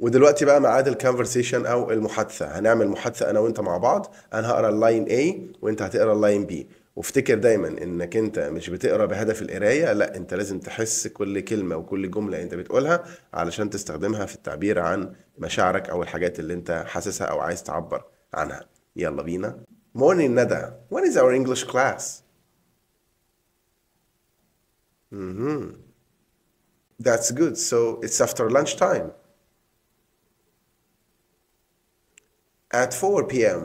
ودلوقتي بقى ميعاد الكونفرسيشن او المحادثه هنعمل محادثه انا وانت مع بعض انا هقرا اللاين A وانت هتقرا اللاين B وافتكر دايما انك انت مش بتقرا بهدف القرايه لا انت لازم تحس كل كلمه وكل جمله انت بتقولها علشان تستخدمها في التعبير عن مشاعرك او الحاجات اللي انت حاسسها او عايز تعبر عنها يلا بينا Morning ندى when is our English class mm That's good so it's after time at 4 p.m.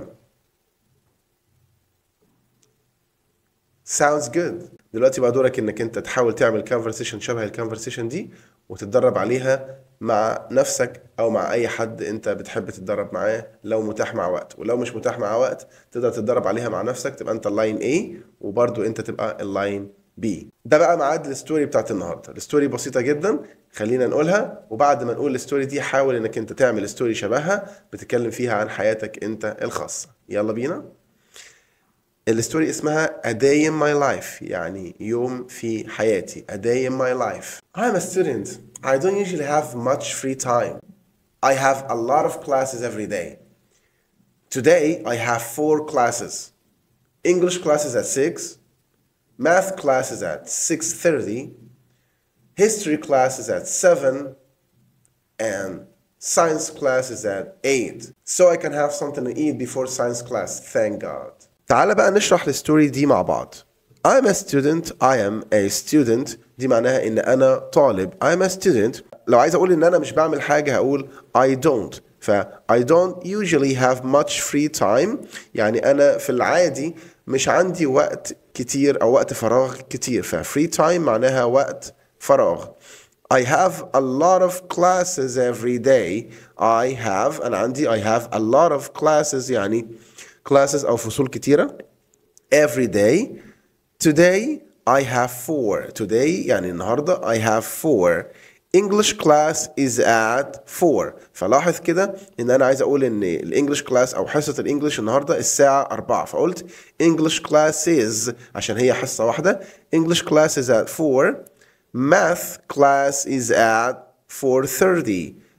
Sounds good. دلوقتي بقى دورك انك انت تحاول تعمل كونفرسيشن شبه الكونفرسيشن دي وتتدرب عليها مع نفسك او مع اي حد انت بتحب تتدرب معاه لو متاح مع وقت ولو مش متاح مع وقت تقدر تتدرب عليها مع نفسك تبقى انت اللاين A وبرضو انت تبقى اللاين بي ده بقى معاد الستوري بتاعت النهارده الستوري بسيطه جدا خلينا نقولها وبعد ما نقول الستوري دي حاول انك انت تعمل ستوري شبهها بتتكلم فيها عن حياتك انت الخاصه يلا بينا الستوري اسمها A day in my life يعني يوم في حياتي A day in my life I'm a student I don't usually have much free time I have a lot of classes every day Today I have four classes English classes at 6 math class is at 6.30, history class is at 7, and science class is at 8. So I can have something to eat before science class, thank God. تعال بقى نشرح الستوري دي مع بعض. I'm a student, I am a student دي معناها ان انا طالب. I'm a student. لو عايز اقول ان انا مش بعمل حاجة هقول I don't. ف I don't usually have much free time يعني أنا في العادي مش عندي وقت كتير أو وقت فراغ كتير ف free time معناها وقت فراغ I have a lot of classes every day I have أنا عندي I have a lot of classes يعني classes أو فصول كتيرة every day today I have four today يعني النهاردة I have four English class is at 4 فلاحظ كده ان انا عايز اقول ان الانجلش كلاس او حصه الانجلش النهارده الساعه 4 فقلت English classes عشان هي حصه واحده English class is at 4 math class is at 4:30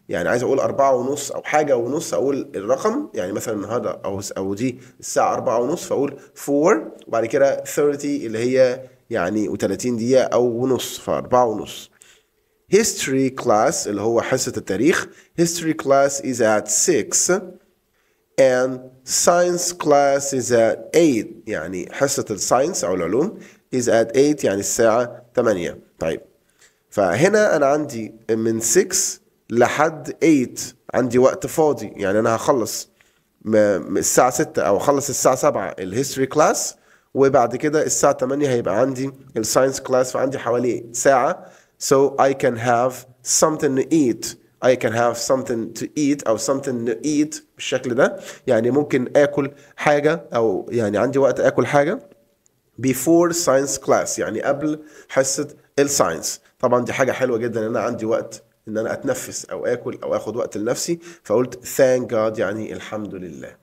يعني عايز اقول 4 ونص او حاجه ونص اقول الرقم يعني مثلا النهارده او او دي الساعه 4 ونص فاقول 4 وبعد كده 30 اللي هي يعني و30 دقيقه او ونص ف4 ونص history class اللي هو حصة التاريخ history class is at 6 and science class is at 8 يعني حصة الساينس أو العلوم is at 8 يعني الساعة 8 طيب فهنا أنا عندي من 6 لحد 8 عندي وقت فاضي يعني أنا هخلص الساعة 6 أو أخلص الساعة 7 الهيستوري كلاس وبعد كده الساعة 8 هيبقى عندي الساينس كلاس فعندي حوالي ساعة so I can have something to eat I can have something to eat أو something to eat بالشكل ده يعني ممكن آكل حاجة أو يعني عندي وقت آكل حاجة before science class يعني قبل حصة الساينس طبعا دي حاجة حلوة جدا إن أنا عندي وقت إن أنا أتنفس أو آكل أو آخد وقت لنفسي فقلت thank God يعني الحمد لله